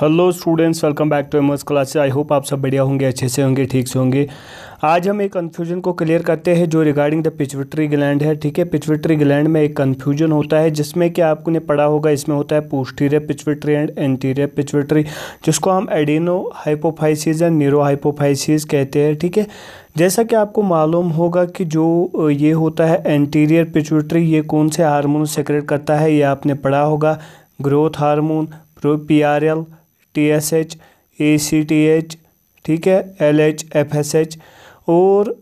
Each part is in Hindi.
hello students welcome back to MS classes I hope आप सब बढ़िया होंगे अच्छे से होंगे ठीक से होंगे आज हम एक कन्फ्यूजन को क्लियर करते हैं जो रिगार्डिंग द पिचविट्री ग्लैंड है ठीक है पिचविट्री ग्लैंड में एक कन्फ्यूजन होता है जिसमें कि आपने पढ़ा होगा इसमें होता है posterior pituitary and anterior pituitary जिसको हम adeno hypophysis and neuro hypophysis कहते हैं ठीक है जैसा कि आपको मालूम होगा कि जो ये होता है एंटीरियर पिचविट्री ये कौन से हारमोन सेक्रेट करता है ये आपने पढ़ा होगा growth hormone pro P R L T S H A C T H ठीक है L H F S H और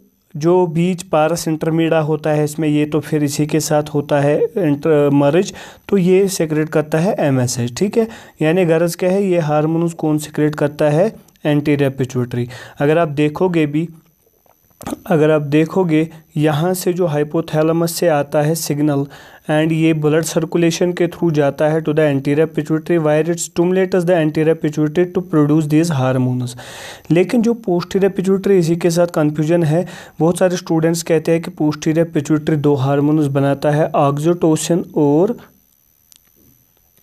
जो बीच पारस इंटरमीडा होता है इसमें ये तो फिर इसी के साथ होता है इंटर मर्ज तो ये सेक्रेट करता है एम एस एच ठीक है यानी गरज क्या है ये हारमोनस कौन सेक्रेट करता है एंटी रेपिचुटरी अगर आप देखोगे भी अगर आप देखोगे यहाँ से जो हाइपोथैलमस से आता है सिग्नल एंड ये ब्लड सर्कुलेशन के थ्रू जाता है to the anterior pituitary where it stimulates the anterior pituitary to produce these hormones लेकिन जो पोस्टीरियर पिचुटरी इसी के साथ कन्फ्यूजन है बहुत सारे स्टूडेंट्स कहते हैं कि पोस्टीरियर पिचुटरी दो हारमोनस बनाता है ऑक्जोटोसिन और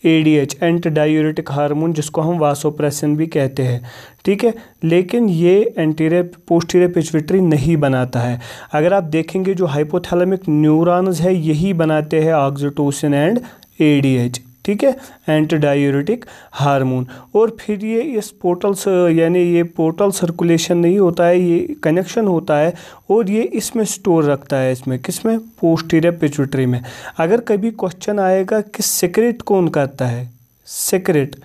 A D H anti diuretic hormone जिसको हम वासोप्रेसिन भी कहते हैं ठीक है लेकिन ये एंटीरियर पोस्टीरियर पिचविट्री नहीं बनाता है अगर आप देखेंगे जो हाइपोथैलेमिक न्यूरॉन्स है यही बनाते हैं oxytocin and A D H ठीक है एंटी डायूरेटिक हार्मोन और फिर ये इस पोर्टल यानी ये पोर्टल सर्कुलेशन नहीं होता है ये कनेक्शन होता है और ये इसमें स्टोर रखता है इसमें किस में पोस्टीरियर पिचुटरी में अगर कभी क्वेश्चन आएगा कि सिक्रेट कौन करता है सिक्रेट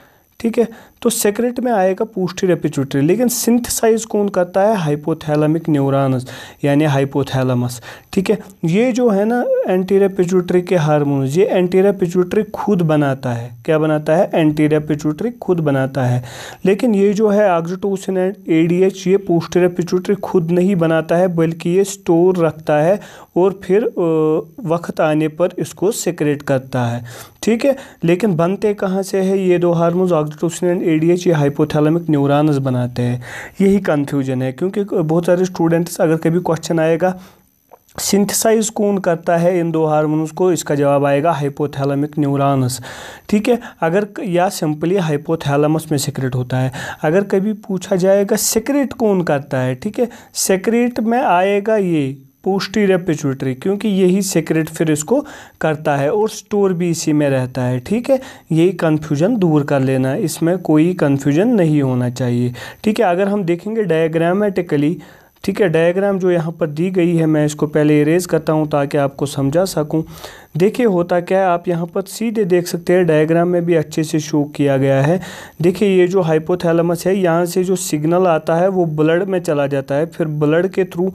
ठीक है तो सेक्रेट में आएगा पोस्टीरियर पिट्यूटरी लेकिन सिंथेसाइज कौन करता है हाइपोथैलमिक न्यूरॉन्स यानी हाइपोथैलमस ठीक है ये जो है ना एंटीरियर पिट्यूटरी के हार्मोन्स ये एंटीरियर पिट्यूटरी खुद बनाता है क्या बनाता है एंटीरियर पिट्यूटरी खुद बनाता है लेकिन ये जो है ए एंड एच ये पोस्टीरियर पिट्यूटरी खुद नहीं बनाता है बल्कि ये स्टोर रखता है और फिर वक्त आने पर इसको सेक्रेट करता है ठीक है लेकिन बनते कहाँ से है ये दो हारमोन ऑक्सीटोसिन एंड एडीएच या हाइपोथैलेमिक न्यूरॉन्स बनाते हैं यही कंफ्यूजन है क्योंकि बहुत सारे स्टूडेंट्स अगर कभी क्वेश्चन आएगा सिंथेसाइज कौन करता है इन दो हार्मोन्स को इसका जवाब आएगा हाइपोथैलेमिक न्यूरॉन्स ठीक है अगर या सिंपली हाइपोथैलेमस में सिक्रेट होता है अगर कभी पूछा जाएगा सिक्रेट कौन करता है ठीक है सिक्रेट में आएगा ये पोस्टीरियर पिचुटरी क्योंकि यही सेक्रेट फिर इसको करता है और स्टोर भी इसी में रहता है ठीक है यही कन्फ्यूजन दूर कर लेना इसमें कोई कन्फ्यूजन नहीं होना चाहिए ठीक है अगर हम देखेंगे डायग्रामेटिकली ठीक है डायग्राम जो यहाँ पर दी गई है मैं इसको पहले इरेज करता हूँ ताकि आपको समझा सकूँ देखिए होता क्या है आप यहाँ पर सीधे देख सकते हैं डायग्राम में भी अच्छे से शो किया गया है देखिए ये जो हाइपोथैलमस है यहाँ से जो सिग्नल आता है वो ब्लड में चला जाता है फिर ब्लड के थ्रू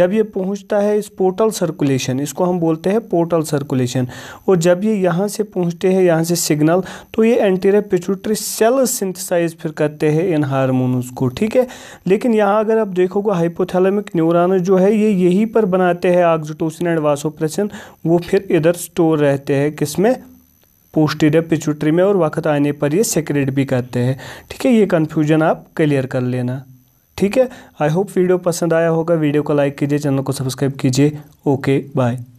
जब ये पहुँचता है इस पोर्टल सर्कुलेशन इसको हम बोलते हैं पोर्टल सर्कुलेशन और जब ये यहाँ से पहुँचते हैं यहाँ से सिग्नल तो ये एंटीरियर पिचुट्री सेल सिंथिसाइज फिर करते हैं इन हारमोनस को ठीक है लेकिन यहाँ अगर आप देखोगे हाइपोथ हाइपोथैलेमिक न्यूरॉन जो है ये यहीं पर बनाते हैं ऑक्सीटोसिन एंड वासोप्रेसिन वो फिर इधर स्टोर रहते हैं किसमें पोस्टीरियर पिचुटरी में और वक्त आने पर ये सेक्रेट भी करते हैं ठीक है ये कन्फ्यूजन आप क्लियर कर लेना ठीक है आई होप वीडियो पसंद आया होगा वीडियो को लाइक कीजिए चैनल को सब्सक्राइब कीजिए ओके बाय